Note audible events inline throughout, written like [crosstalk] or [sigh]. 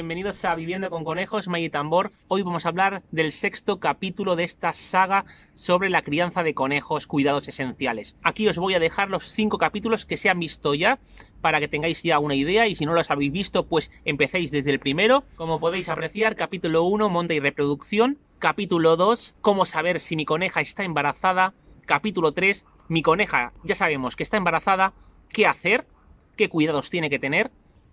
bienvenidos a Viviendo con Conejos, May Tambor. Hoy vamos a hablar del sexto capítulo de esta saga sobre la crianza de conejos, cuidados esenciales. Aquí os voy a dejar los cinco capítulos que se han visto ya, para que tengáis ya una idea y si no los habéis visto, pues empecéis desde el primero. Como podéis apreciar, capítulo 1, monta y reproducción. Capítulo 2, cómo saber si mi coneja está embarazada. Capítulo 3, mi coneja ya sabemos que está embarazada, qué hacer, qué cuidados tiene que tener.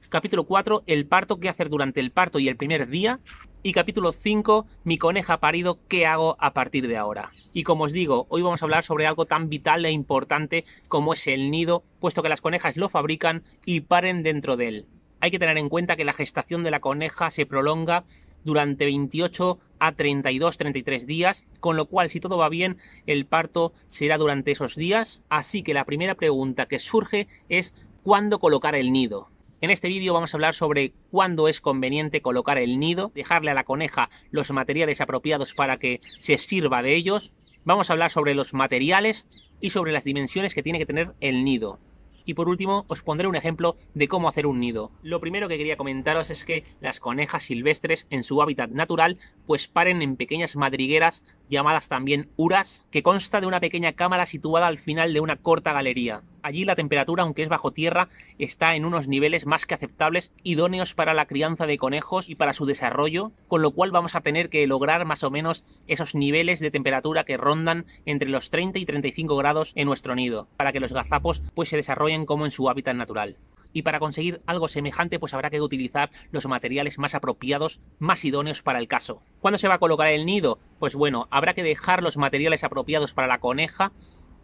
Capítulo 4, el parto, qué hacer durante el parto y el primer día. Y capítulo 5, mi coneja parido, qué hago a partir de ahora. Y como os digo, hoy vamos a hablar sobre algo tan vital e importante como es el nido, puesto que las conejas lo fabrican y paren dentro de él. Hay que tener en cuenta que la gestación de la coneja se prolonga durante 28 a 32, 33 días, con lo cual si todo va bien el parto será durante esos días, así que la primera pregunta que surge es ¿cuándo colocar el nido? En este vídeo vamos a hablar sobre cuándo es conveniente colocar el nido, dejarle a la coneja los materiales apropiados para que se sirva de ellos, vamos a hablar sobre los materiales y sobre las dimensiones que tiene que tener el nido. Y por último, os pondré un ejemplo de cómo hacer un nido. Lo primero que quería comentaros es que las conejas silvestres en su hábitat natural pues paren en pequeñas madrigueras llamadas también uras, que consta de una pequeña cámara situada al final de una corta galería. Allí la temperatura, aunque es bajo tierra, está en unos niveles más que aceptables, idóneos para la crianza de conejos y para su desarrollo, con lo cual vamos a tener que lograr más o menos esos niveles de temperatura que rondan entre los 30 y 35 grados en nuestro nido, para que los gazapos pues se desarrollen como en su hábitat natural y para conseguir algo semejante pues habrá que utilizar los materiales más apropiados, más idóneos para el caso. ¿Cuándo se va a colocar el nido? Pues bueno, habrá que dejar los materiales apropiados para la coneja,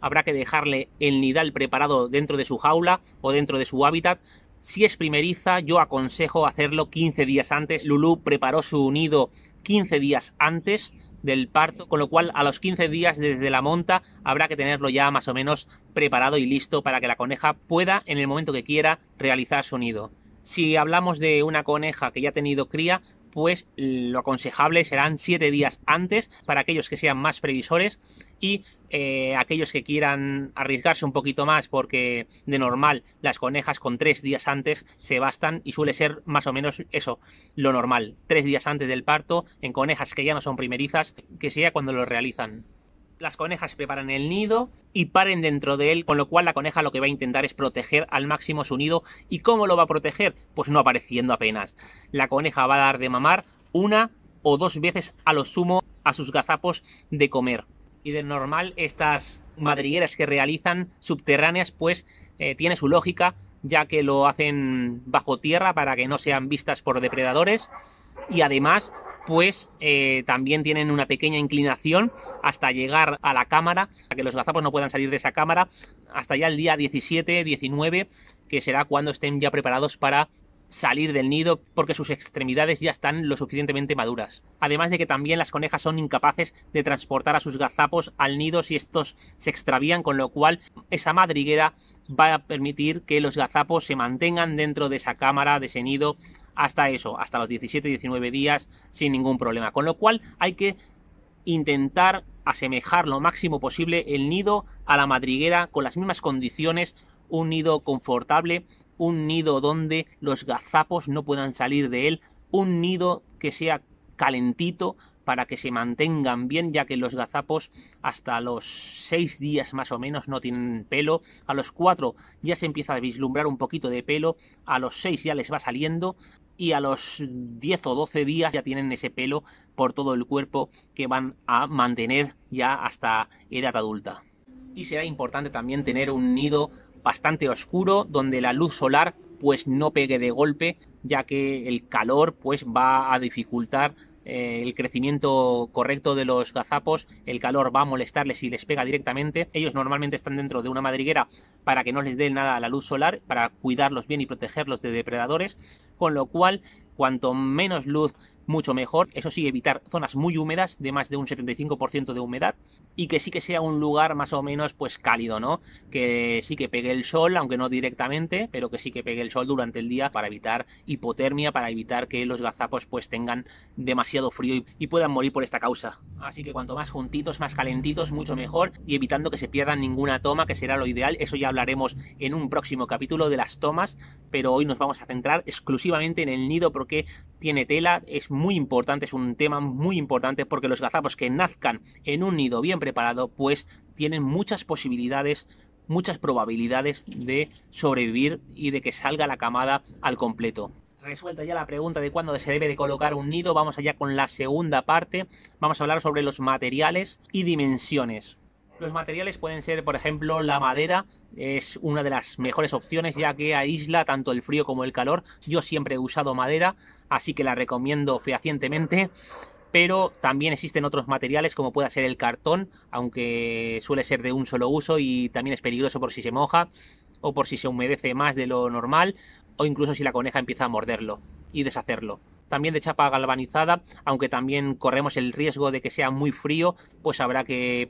habrá que dejarle el nidal preparado dentro de su jaula o dentro de su hábitat, si es primeriza, yo aconsejo hacerlo 15 días antes. Lulu preparó su nido 15 días antes del parto, con lo cual a los 15 días desde la monta habrá que tenerlo ya más o menos preparado y listo para que la coneja pueda en el momento que quiera realizar su nido. Si hablamos de una coneja que ya ha tenido cría, pues lo aconsejable serán siete días antes para aquellos que sean más previsores y eh, aquellos que quieran arriesgarse un poquito más porque de normal las conejas con tres días antes se bastan y suele ser más o menos eso lo normal, tres días antes del parto en conejas que ya no son primerizas que sea cuando lo realizan las conejas preparan el nido y paren dentro de él, con lo cual la coneja lo que va a intentar es proteger al máximo su nido. ¿Y cómo lo va a proteger? Pues no apareciendo apenas. La coneja va a dar de mamar una o dos veces a lo sumo a sus gazapos de comer. Y de normal estas madrigueras que realizan subterráneas pues eh, tiene su lógica ya que lo hacen bajo tierra para que no sean vistas por depredadores y además pues eh, también tienen una pequeña inclinación hasta llegar a la cámara, para que los gazapos no puedan salir de esa cámara, hasta ya el día 17, 19, que será cuando estén ya preparados para salir del nido porque sus extremidades ya están lo suficientemente maduras. Además de que también las conejas son incapaces de transportar a sus gazapos al nido si estos se extravían, con lo cual esa madriguera va a permitir que los gazapos se mantengan dentro de esa cámara, de ese nido, hasta eso, hasta los 17, 19 días sin ningún problema. Con lo cual hay que intentar asemejar lo máximo posible el nido a la madriguera con las mismas condiciones, un nido confortable, un nido donde los gazapos no puedan salir de él, un nido que sea calentito, para que se mantengan bien, ya que los gazapos hasta los 6 días más o menos no tienen pelo, a los 4 ya se empieza a vislumbrar un poquito de pelo, a los 6 ya les va saliendo y a los 10 o 12 días ya tienen ese pelo por todo el cuerpo que van a mantener ya hasta edad adulta. Y será importante también tener un nido bastante oscuro donde la luz solar pues no pegue de golpe ya que el calor pues va a dificultar eh, el crecimiento correcto de los gazapos, el calor va a molestarles y les pega directamente. Ellos normalmente están dentro de una madriguera para que no les dé nada a la luz solar, para cuidarlos bien y protegerlos de depredadores, con lo cual cuanto menos luz mucho mejor. Eso sí, evitar zonas muy húmedas, de más de un 75% de humedad, y que sí que sea un lugar más o menos pues cálido, ¿no? Que sí que pegue el sol, aunque no directamente, pero que sí que pegue el sol durante el día para evitar hipotermia, para evitar que los gazapos pues tengan demasiado frío y, y puedan morir por esta causa. Así que cuanto más juntitos, más calentitos, mucho mejor, y evitando que se pierdan ninguna toma, que será lo ideal. Eso ya hablaremos en un próximo capítulo de las tomas, pero hoy nos vamos a centrar exclusivamente en el nido porque tiene tela, es muy importante, es un tema muy importante porque los gazapos que nazcan en un nido bien preparado, pues tienen muchas posibilidades muchas probabilidades de sobrevivir y de que salga la camada al completo. Resuelta ya la pregunta de cuándo se debe de colocar un nido, vamos allá con la segunda parte. Vamos a hablar sobre los materiales y dimensiones. Los materiales pueden ser, por ejemplo, la madera es una de las mejores opciones ya que aísla tanto el frío como el calor. Yo siempre he usado madera, así que la recomiendo fehacientemente. Pero también existen otros materiales como pueda ser el cartón, aunque suele ser de un solo uso y también es peligroso por si se moja o por si se humedece más de lo normal o incluso si la coneja empieza a morderlo y deshacerlo también de chapa galvanizada, aunque también corremos el riesgo de que sea muy frío, pues habrá que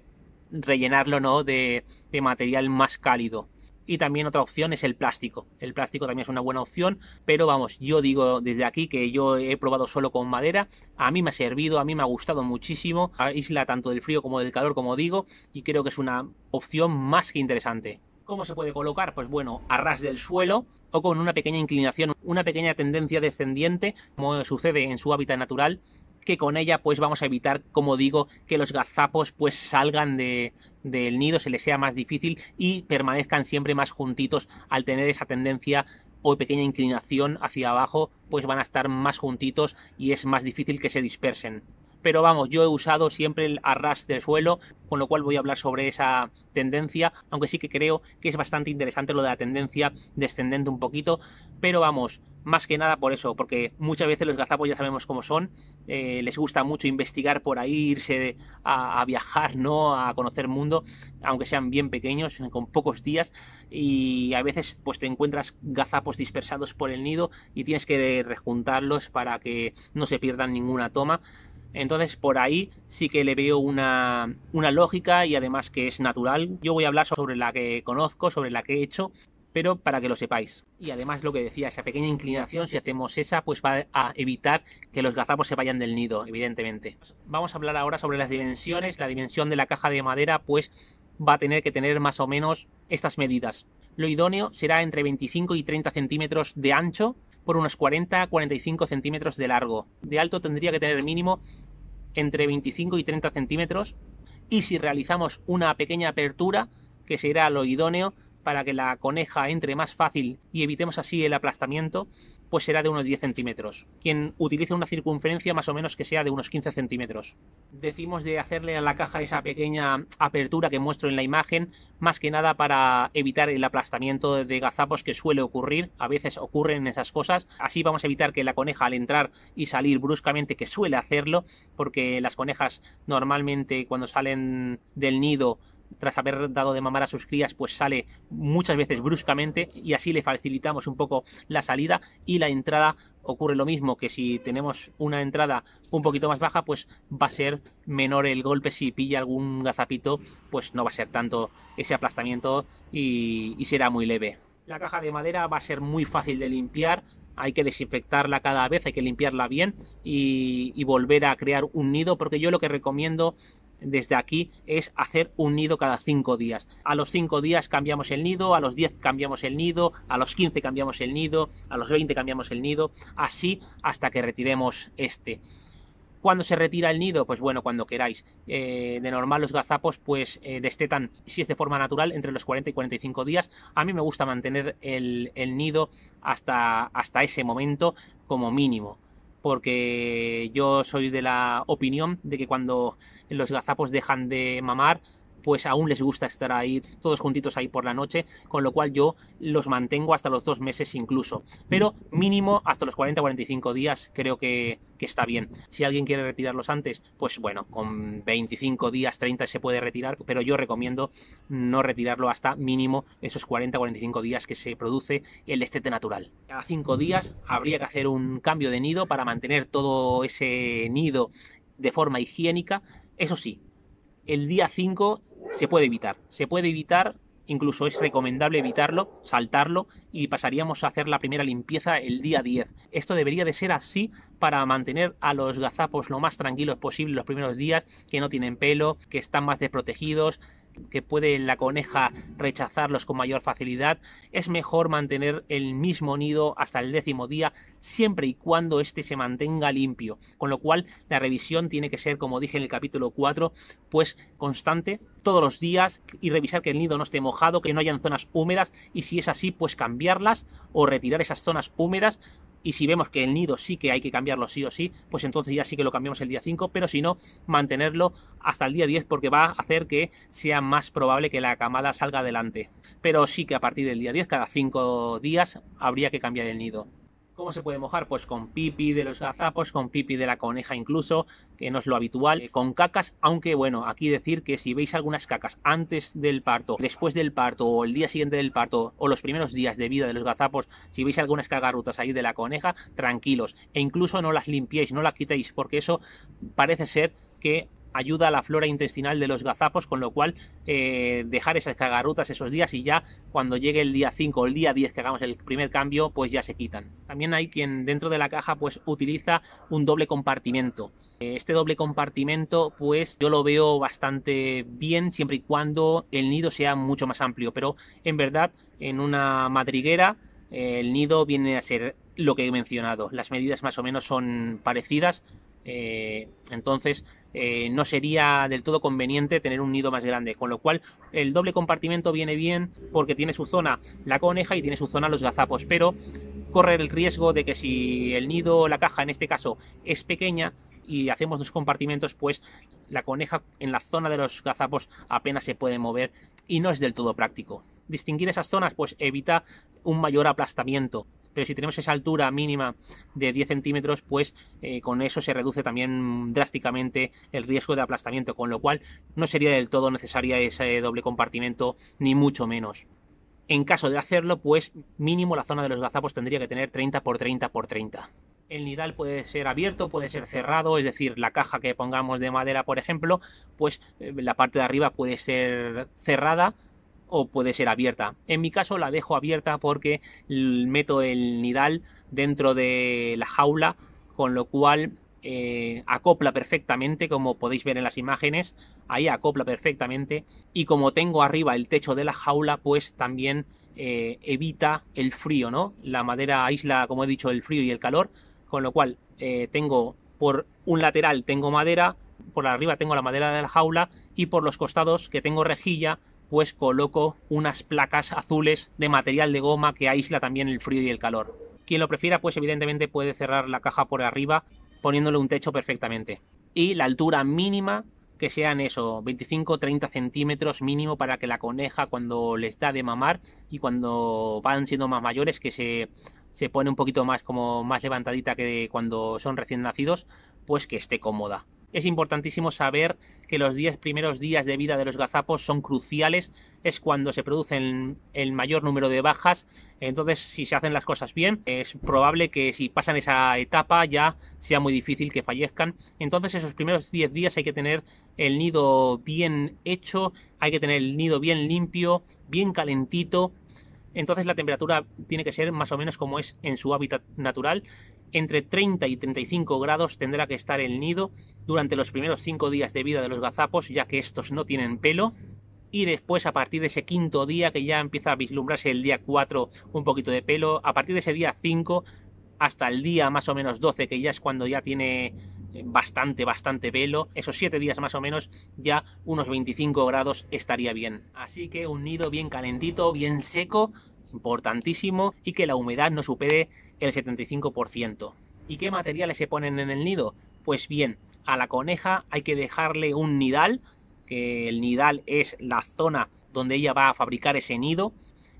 rellenarlo ¿no? de, de material más cálido. Y también otra opción es el plástico. El plástico también es una buena opción, pero vamos, yo digo desde aquí que yo he probado solo con madera, a mí me ha servido, a mí me ha gustado muchísimo, aísla tanto del frío como del calor, como digo, y creo que es una opción más que interesante. ¿Cómo se puede colocar? Pues bueno, a ras del suelo o con una pequeña inclinación, una pequeña tendencia descendiente, como sucede en su hábitat natural, que con ella pues vamos a evitar, como digo, que los gazapos pues salgan de, del nido, se les sea más difícil y permanezcan siempre más juntitos al tener esa tendencia o pequeña inclinación hacia abajo, pues van a estar más juntitos y es más difícil que se dispersen. Pero vamos, yo he usado siempre el arras del suelo, con lo cual voy a hablar sobre esa tendencia, aunque sí que creo que es bastante interesante lo de la tendencia descendente un poquito, pero vamos, más que nada por eso, porque muchas veces los gazapos ya sabemos cómo son, eh, les gusta mucho investigar por ahí, irse a, viajar, ¿no? A conocer mundo, aunque sean bien pequeños, con pocos días, y a veces pues te encuentras gazapos dispersados por el nido y tienes que rejuntarlos para que no se pierdan ninguna toma. Entonces por ahí sí que le veo una, una, lógica y además que es natural. Yo voy a hablar sobre la que conozco, sobre la que he hecho pero para que lo sepáis. Y además lo que decía, esa pequeña inclinación, si hacemos esa, pues va a evitar que los gazapos se vayan del nido, evidentemente. Vamos a hablar ahora sobre las dimensiones. La dimensión de la caja de madera, pues va a tener que tener más o menos estas medidas. Lo idóneo será entre 25 y 30 centímetros de ancho por unos 40 a 45 centímetros de largo. De alto tendría que tener mínimo entre 25 y 30 centímetros. Y si realizamos una pequeña apertura, que será lo idóneo, para que la coneja entre más fácil y evitemos así el aplastamiento, pues será de unos 10 centímetros. Quien utilice una circunferencia más o menos que sea de unos 15 centímetros. Decimos de hacerle a la caja esa pequeña apertura que muestro en la imagen, más que nada para evitar el aplastamiento de gazapos que suele ocurrir, a veces ocurren esas cosas, así vamos a evitar que la coneja al entrar y salir bruscamente, que suele hacerlo, porque las conejas normalmente cuando salen del nido tras haber dado de mamar a sus crías, pues sale muchas veces bruscamente y así le facilitamos un poco la salida y la entrada ocurre lo mismo que si tenemos una entrada un poquito más baja, pues va a ser menor el golpe. Si pilla algún gazapito, pues no va a ser tanto ese aplastamiento y, será muy leve. La caja de madera va a ser muy fácil de limpiar, hay que desinfectarla cada vez, hay que limpiarla bien y, y, volver a crear un nido, porque yo lo que recomiendo desde aquí es hacer un nido cada cinco días. A los cinco días cambiamos el nido, a los 10 cambiamos el nido, a los 15 cambiamos el nido, a los 20 cambiamos el nido, así hasta que retiremos este. cuando se retira el nido? Pues bueno, cuando queráis. Eh, de normal los gazapos pues eh, destetan, si es de forma natural, entre los 40 y 45 días. A mí me gusta mantener el, el nido hasta, hasta ese momento como mínimo porque yo soy de la opinión de que cuando los gazapos dejan de mamar, pues aún les gusta estar ahí todos juntitos ahí por la noche, con lo cual yo los mantengo hasta los dos meses incluso. Pero mínimo hasta los 40-45 días creo que, está bien. Si alguien quiere retirarlos antes, pues bueno, con 25 días, 30 se puede retirar, pero yo recomiendo no retirarlo hasta mínimo esos 40-45 días que se produce el estete natural. Cada cinco días habría que hacer un cambio de nido para mantener todo ese nido de forma higiénica. Eso sí, el día 5 se puede evitar. Se puede evitar, incluso es recomendable evitarlo, saltarlo y pasaríamos a hacer la primera limpieza el día 10. Esto debería de ser así para mantener a los gazapos lo más tranquilos posible los primeros días, que no tienen pelo, que están más desprotegidos, que puede la coneja rechazarlos con mayor facilidad, es mejor mantener el mismo nido hasta el décimo día, siempre y cuando éste se mantenga limpio. Con lo cual, la revisión tiene que ser, como dije en el capítulo 4, pues constante, todos los días, y revisar que el nido no esté mojado, que no hayan zonas húmedas, y si es así, pues cambiarlas o retirar esas zonas húmedas y si vemos que el nido sí que hay que cambiarlo sí o sí, pues entonces ya sí que lo cambiamos el día 5, pero si no, mantenerlo hasta el día 10 porque va a hacer que sea más probable que la camada salga adelante. Pero sí que a partir del día 10, cada 5 días, habría que cambiar el nido. ¿Cómo se puede mojar? Pues con pipi de los gazapos, con pipi de la coneja incluso, que no es lo habitual, eh, con cacas, aunque bueno, aquí decir que si veis algunas cacas antes del parto, después del parto o el día siguiente del parto o los primeros días de vida de los gazapos, si veis algunas cagarrutas ahí de la coneja, tranquilos e incluso no las limpiéis, no las quitéis porque eso parece ser que ayuda a la flora intestinal de los gazapos, con lo cual eh, dejar esas cagarrutas esos días y ya cuando llegue el día 5 o el día 10 que hagamos el primer cambio, pues ya se quitan. También hay quien dentro de la caja pues utiliza un doble compartimento. Eh, este doble compartimento pues yo lo veo bastante bien siempre y cuando el nido sea mucho más amplio, pero en verdad en una madriguera eh, el nido viene a ser lo que he mencionado. Las medidas más o menos son parecidas, eh, entonces, eh, no sería del todo conveniente tener un nido más grande. Con lo cual, el doble compartimiento viene bien porque tiene su zona la coneja y tiene su zona los gazapos. Pero corre el riesgo de que si el nido o la caja, en este caso, es pequeña y hacemos dos compartimentos, pues la coneja en la zona de los gazapos apenas se puede mover y no es del todo práctico. Distinguir esas zonas pues evita un mayor aplastamiento pero si tenemos esa altura mínima de 10 centímetros, pues eh, con eso se reduce también drásticamente el riesgo de aplastamiento, con lo cual no sería del todo necesaria ese doble compartimento, ni mucho menos. En caso de hacerlo, pues mínimo la zona de los gazapos tendría que tener 30 por 30 por 30 el nidal puede ser abierto, puede ser cerrado, es decir, la caja que pongamos de madera, por ejemplo, pues eh, la parte de arriba puede ser cerrada o puede ser abierta. En mi caso la dejo abierta porque meto el nidal dentro de la jaula, con lo cual eh, acopla perfectamente, como podéis ver en las imágenes, ahí acopla perfectamente. Y como tengo arriba el techo de la jaula, pues también eh, evita el frío, ¿no? La madera aísla, como he dicho, el frío y el calor, con lo cual eh, tengo por un lateral tengo madera, por arriba tengo la madera de la jaula y por los costados que tengo rejilla pues coloco unas placas azules de material de goma que aísla también el frío y el calor. Quien lo prefiera, pues evidentemente puede cerrar la caja por arriba poniéndole un techo perfectamente. Y la altura mínima que sean eso, 25-30 centímetros mínimo para que la coneja cuando les da de mamar y cuando van siendo más mayores, que se, se pone un poquito más como más levantadita que cuando son recién nacidos, pues que esté cómoda es importantísimo saber que los 10 primeros días de vida de los gazapos son cruciales, es cuando se producen el mayor número de bajas, entonces si se hacen las cosas bien, es probable que si pasan esa etapa ya sea muy difícil que fallezcan, entonces esos primeros 10 días hay que tener el nido bien hecho, hay que tener el nido bien limpio, bien calentito, entonces la temperatura tiene que ser más o menos como es en su hábitat natural. Entre 30 y 35 grados tendrá que estar el nido durante los primeros 5 días de vida de los gazapos, ya que estos no tienen pelo. Y después, a partir de ese quinto día, que ya empieza a vislumbrarse el día 4 un poquito de pelo, a partir de ese día 5 hasta el día más o menos 12, que ya es cuando ya tiene bastante, bastante velo. Esos 7 días más o menos, ya unos 25 grados estaría bien. Así que un nido bien calentito, bien seco, importantísimo, y que la humedad no supere el 75%. ¿Y qué materiales se ponen en el nido? Pues bien, a la coneja hay que dejarle un nidal, que el nidal es la zona donde ella va a fabricar ese nido.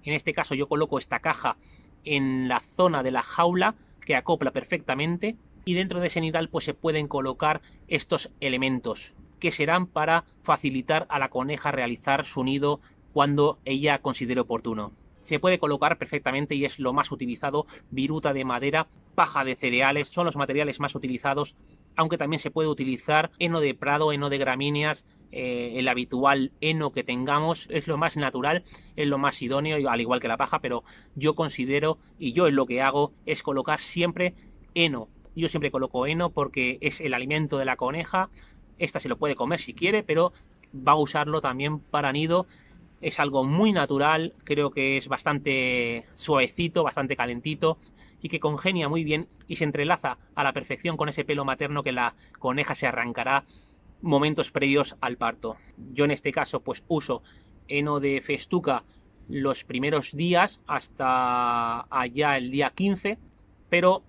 En este caso yo coloco esta caja en la zona de la jaula que acopla perfectamente y dentro de ese nidal pues se pueden colocar estos elementos que serán para facilitar a la coneja realizar su nido cuando ella considere oportuno. Se puede colocar perfectamente y es lo más utilizado, viruta de madera, paja de cereales, son los materiales más utilizados, aunque también se puede utilizar heno de prado, heno de gramíneas, eh, el habitual heno que tengamos, es lo más natural, es lo más idóneo, al igual que la paja, pero yo considero y yo lo que hago es colocar siempre heno yo siempre coloco heno porque es el alimento de la coneja. Esta se lo puede comer si quiere, pero va a usarlo también para nido. Es algo muy natural, creo que es bastante suavecito, bastante calentito y que congenia muy bien y se entrelaza a la perfección con ese pelo materno que la coneja se arrancará momentos previos al parto. Yo en este caso pues uso heno de festuca los primeros días hasta allá el día 15, pero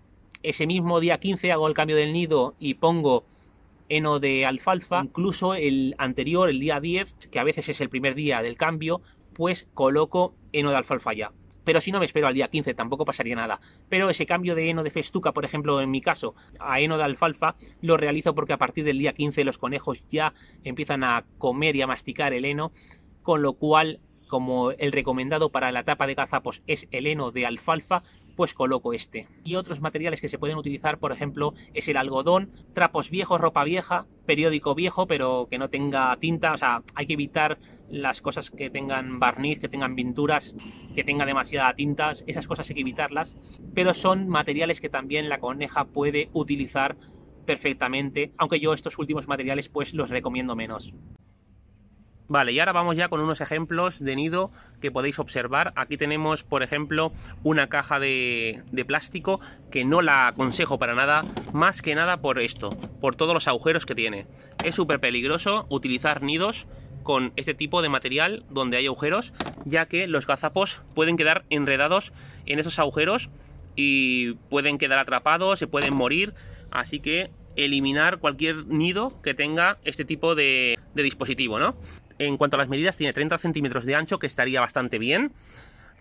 ese mismo día 15 hago el cambio del nido y pongo heno de alfalfa, incluso el anterior, el día 10, que a veces es el primer día del cambio, pues coloco heno de alfalfa ya. Pero si no me espero al día 15 tampoco pasaría nada. Pero ese cambio de heno de festuca, por ejemplo, en mi caso, a heno de alfalfa, lo realizo porque a partir del día 15 los conejos ya empiezan a comer y a masticar el heno, con lo cual como el recomendado para la etapa de pues es el heno de alfalfa, pues coloco este. Y otros materiales que se pueden utilizar, por ejemplo, es el algodón, trapos viejos, ropa vieja, periódico viejo, pero que no tenga tinta, o sea, hay que evitar las cosas que tengan barniz, que tengan pinturas, que tenga demasiada tinta, esas cosas hay que evitarlas, pero son materiales que también la coneja puede utilizar perfectamente, aunque yo estos últimos materiales pues los recomiendo menos. Vale, y ahora vamos ya con unos ejemplos de nido que podéis observar. Aquí tenemos, por ejemplo, una caja de, plástico que no la aconsejo para nada, más que nada por esto, por todos los agujeros que tiene. Es súper peligroso utilizar nidos con este tipo de material donde hay agujeros, ya que los gazapos pueden quedar enredados en esos agujeros y pueden quedar atrapados, se pueden morir, así que eliminar cualquier nido que tenga este tipo de dispositivo, ¿no? en cuanto a las medidas, tiene 30 centímetros de ancho, que estaría bastante bien.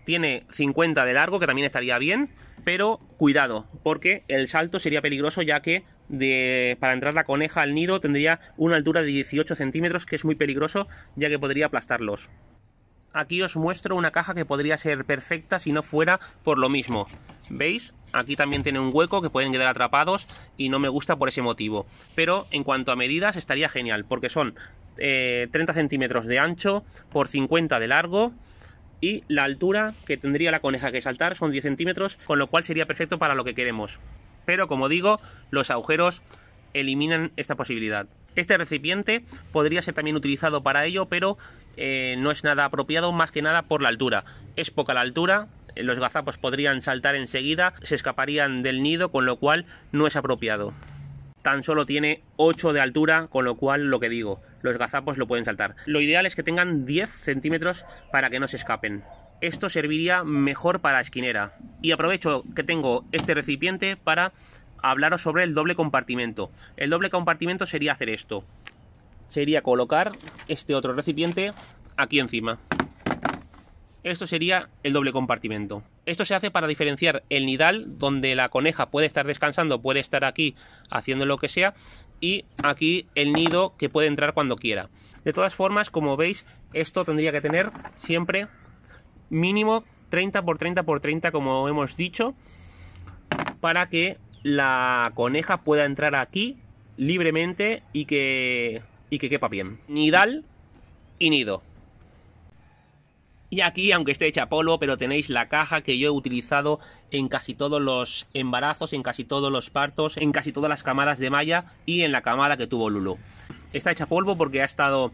Tiene 50 de largo, que también estaría bien. Pero cuidado, porque el salto sería peligroso, ya que para entrar la coneja al nido tendría una altura de 18 centímetros, que es muy peligroso, ya que podría aplastarlos aquí os muestro una caja que podría ser perfecta si no fuera por lo mismo. ¿Veis? Aquí también tiene un hueco que pueden quedar atrapados y no me gusta por ese motivo. Pero en cuanto a medidas estaría genial porque son 30 eh, centímetros de ancho por 50 de largo y la altura que tendría la coneja que saltar son 10 centímetros, con lo cual sería perfecto para lo que queremos. Pero como digo, los agujeros eliminan esta posibilidad. Este recipiente podría ser también utilizado para ello, pero eh, no es nada apropiado más que nada por la altura. Es poca la altura, los gazapos podrían saltar enseguida, se escaparían del nido, con lo cual no es apropiado. Tan solo tiene 8 de altura, con lo cual lo que digo, los gazapos lo pueden saltar. Lo ideal es que tengan 10 centímetros para que no se escapen. Esto serviría mejor para esquinera. Y aprovecho que tengo este recipiente para hablaros sobre el doble compartimento. El doble compartimento sería hacer esto. Sería colocar este otro recipiente aquí encima. Esto sería el doble compartimento. Esto se hace para diferenciar el nidal, donde la coneja puede estar descansando, puede estar aquí haciendo lo que sea, y aquí el nido que puede entrar cuando quiera. De todas formas, como veis, esto tendría que tener siempre mínimo 30 por 30 por 30, como hemos dicho, para que la coneja pueda entrar aquí libremente y que, y que quepa bien. Nidal y nido. Y aquí, aunque esté hecha polvo, pero tenéis la caja que yo he utilizado en casi todos los embarazos, en casi todos los partos, en casi todas las camadas de malla y en la camada que tuvo Lulu. Está hecha polvo porque ha estado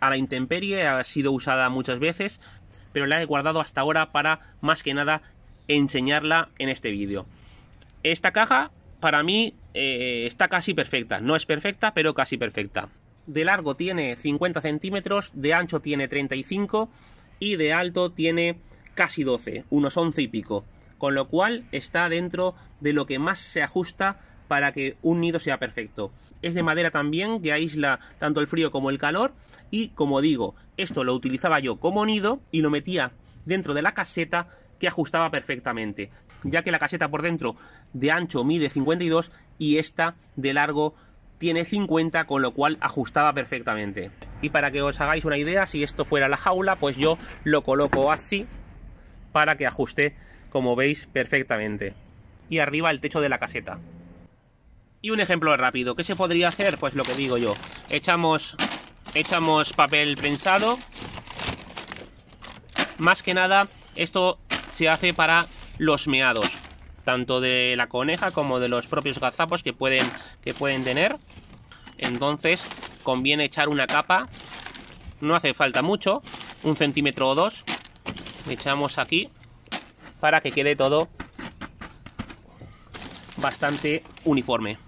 a la intemperie, ha sido usada muchas veces, pero la he guardado hasta ahora para, más que nada, enseñarla en este vídeo. Esta caja, para mí, eh, está casi perfecta. No es perfecta, pero casi perfecta. De largo tiene 50 centímetros, de ancho tiene 35 y de alto tiene casi 12, unos 11 y pico. Con lo cual está dentro de lo que más se ajusta para que un nido sea perfecto. Es de madera también, que aísla tanto el frío como el calor. Y como digo, esto lo utilizaba yo como nido y lo metía dentro de la caseta que ajustaba perfectamente, ya que la caseta por dentro de ancho mide 52 y esta de largo tiene 50, con lo cual ajustaba perfectamente. Y para que os hagáis una idea, si esto fuera la jaula, pues yo lo coloco así para que ajuste, como veis, perfectamente. Y arriba el techo de la caseta. Y un ejemplo rápido, ¿qué se podría hacer? Pues lo que digo yo, echamos, echamos papel prensado, más que nada esto se hace para los meados, tanto de la coneja como de los propios gazapos que pueden, que pueden tener. Entonces conviene echar una capa, no hace falta mucho, un centímetro o dos. Echamos aquí para que quede todo bastante uniforme.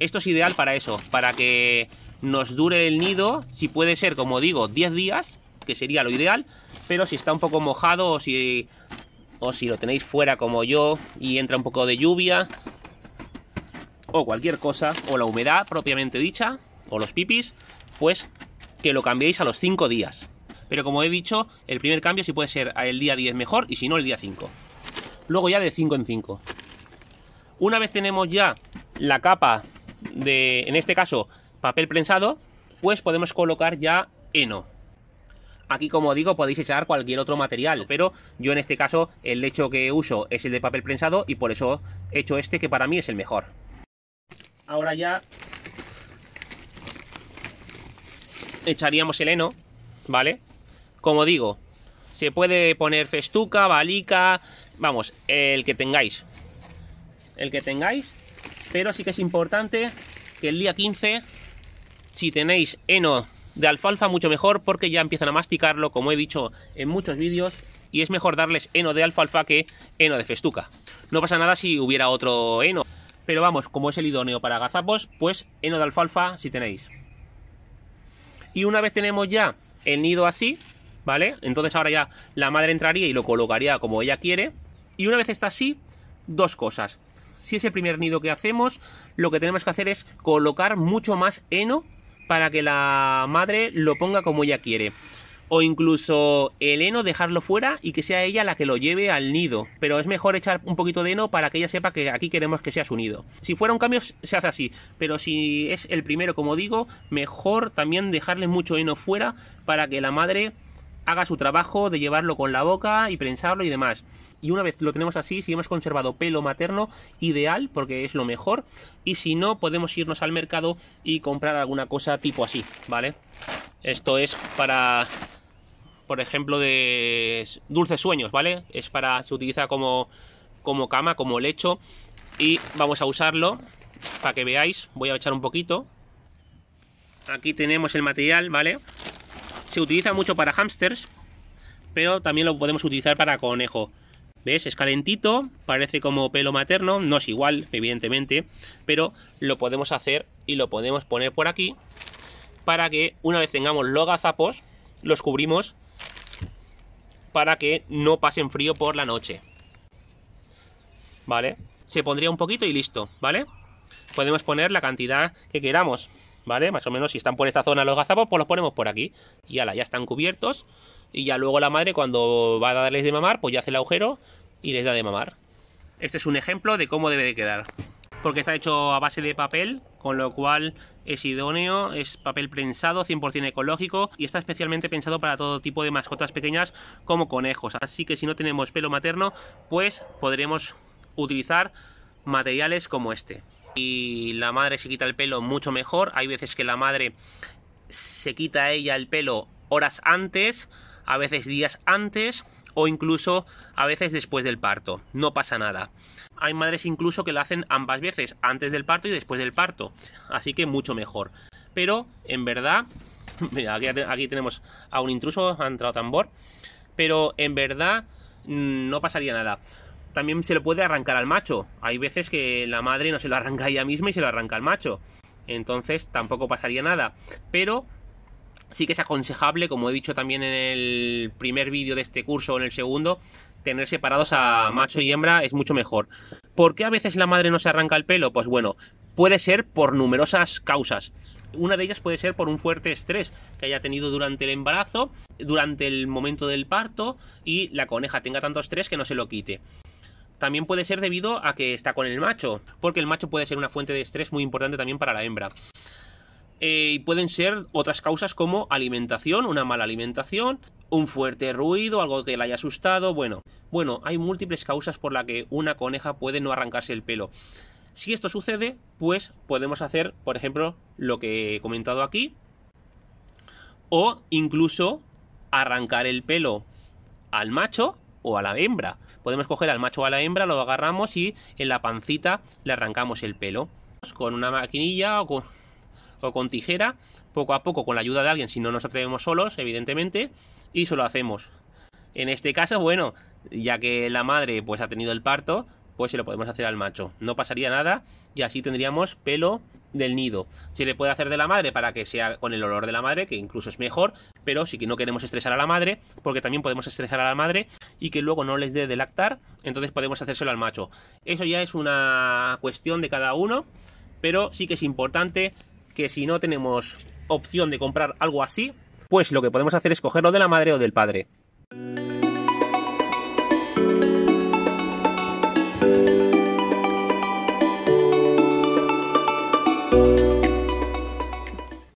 Esto es ideal para eso, para que nos dure el nido, si puede ser, como digo, 10 días, que sería lo ideal, pero si está un poco mojado o si, lo tenéis fuera como yo y entra un poco de lluvia o cualquier cosa, o la humedad propiamente dicha, o los pipis, pues que lo cambiéis a los 5 días. Pero como he dicho, el primer cambio sí puede ser el día 10 mejor y si no el día 5. Luego ya de 5 en 5. Una vez tenemos ya la capa de, en este caso, papel prensado, pues podemos colocar ya heno. Aquí, como digo, podéis echar cualquier otro material, pero yo en este caso el lecho que uso es el de papel prensado y por eso he hecho este que para mí es el mejor. Ahora ya echaríamos el heno, ¿vale? Como digo, se puede poner festuca, balica, vamos, el que tengáis. El que tengáis, pero sí que es importante que el día 15, si tenéis heno de alfalfa mucho mejor porque ya empiezan a masticarlo, como he dicho en muchos vídeos, y es mejor darles heno de alfalfa que heno de festuca. No pasa nada si hubiera otro heno, pero vamos, como es el idóneo para gazapos, pues heno de alfalfa si tenéis. Y una vez tenemos ya el nido así, ¿vale? Entonces ahora ya la madre entraría y lo colocaría como ella quiere. Y una vez está así, dos cosas. Si es el primer nido que hacemos, lo que tenemos que hacer es colocar mucho más heno para que la madre lo ponga como ella quiere. O incluso el heno dejarlo fuera y que sea ella la que lo lleve al nido. Pero es mejor echar un poquito de heno para que ella sepa que aquí queremos que sea su nido. Si fuera un cambio, se hace así. Pero si es el primero, como digo, mejor también dejarle mucho heno fuera para que la madre haga su trabajo de llevarlo con la boca y prensarlo y demás y una vez lo tenemos así, si hemos conservado pelo materno, ideal, porque es lo mejor, y si no, podemos irnos al mercado y comprar alguna cosa tipo así, ¿vale? Esto es para, por ejemplo, de dulces sueños, ¿vale? Es para, se utiliza como, como cama, como lecho, y vamos a usarlo para que veáis, voy a echar un poquito. Aquí tenemos el material, ¿vale? Se utiliza mucho para hamsters, pero también lo podemos utilizar para conejo. ¿Ves? Es calentito, parece como pelo materno, no es igual, evidentemente, pero lo podemos hacer y lo podemos poner por aquí para que una vez tengamos los gazapos, los cubrimos para que no pasen frío por la noche. ¿Vale? Se pondría un poquito y listo, ¿vale? Podemos poner la cantidad que queramos, ¿vale? Más o menos si están por esta zona los gazapos, pues los ponemos por aquí. Y ala, ya están cubiertos. Y ya luego la madre cuando va a darles de mamar, pues ya hace el agujero y les da de mamar. Este es un ejemplo de cómo debe de quedar. Porque está hecho a base de papel, con lo cual es idóneo, es papel prensado, 100% ecológico y está especialmente pensado para todo tipo de mascotas pequeñas como conejos. Así que si no tenemos pelo materno, pues podremos utilizar materiales como este. Y la madre se quita el pelo mucho mejor. Hay veces que la madre se quita ella el pelo horas antes a veces días antes o incluso a veces después del parto. No pasa nada. Hay madres incluso que lo hacen ambas veces, antes del parto y después del parto. Así que mucho mejor. Pero, en verdad, [laughs] mira, aquí, tenemos a un intruso, ha entrado tambor. Pero, en verdad, mm, no pasaría nada. También se lo puede arrancar al macho. Hay veces que la madre no se lo arranca ella misma y se lo arranca al macho. Entonces tampoco pasaría nada. Pero sí que es aconsejable, como he dicho también en el primer vídeo de este curso o en el segundo, tener separados a macho y hembra es mucho mejor. ¿Por qué a veces la madre no se arranca el pelo? Pues bueno, puede ser por numerosas causas. Una de ellas puede ser por un fuerte estrés que haya tenido durante el embarazo, durante el momento del parto y la coneja tenga tanto estrés que no se lo quite. También puede ser debido a que está con el macho, porque el macho puede ser una fuente de estrés muy importante también para la hembra. Eh, y pueden ser otras causas como alimentación, una mala alimentación, un fuerte ruido, algo que la haya asustado, bueno, bueno, hay múltiples causas por las que una coneja puede no arrancarse el pelo. Si esto sucede, pues podemos hacer, por ejemplo, lo que he comentado aquí, o incluso arrancar el pelo al macho o a la hembra. Podemos coger al macho o a la hembra, lo agarramos y en la pancita le arrancamos el pelo. Con una maquinilla o con con tijera, poco a poco con la ayuda de alguien, si no nos atrevemos solos, evidentemente, y se lo hacemos. En este caso, bueno, ya que la madre pues ha tenido el parto, pues se lo podemos hacer al macho. No pasaría nada y así tendríamos pelo del nido. Se le puede hacer de la madre para que sea con el olor de la madre, que incluso es mejor, pero sí que no queremos estresar a la madre, porque también podemos estresar a la madre y que luego no les dé de lactar, entonces podemos hacérselo al macho. Eso ya es una cuestión de cada uno, pero sí que es importante que si no tenemos opción de comprar algo así, pues lo que podemos hacer es cogerlo de la madre o del padre.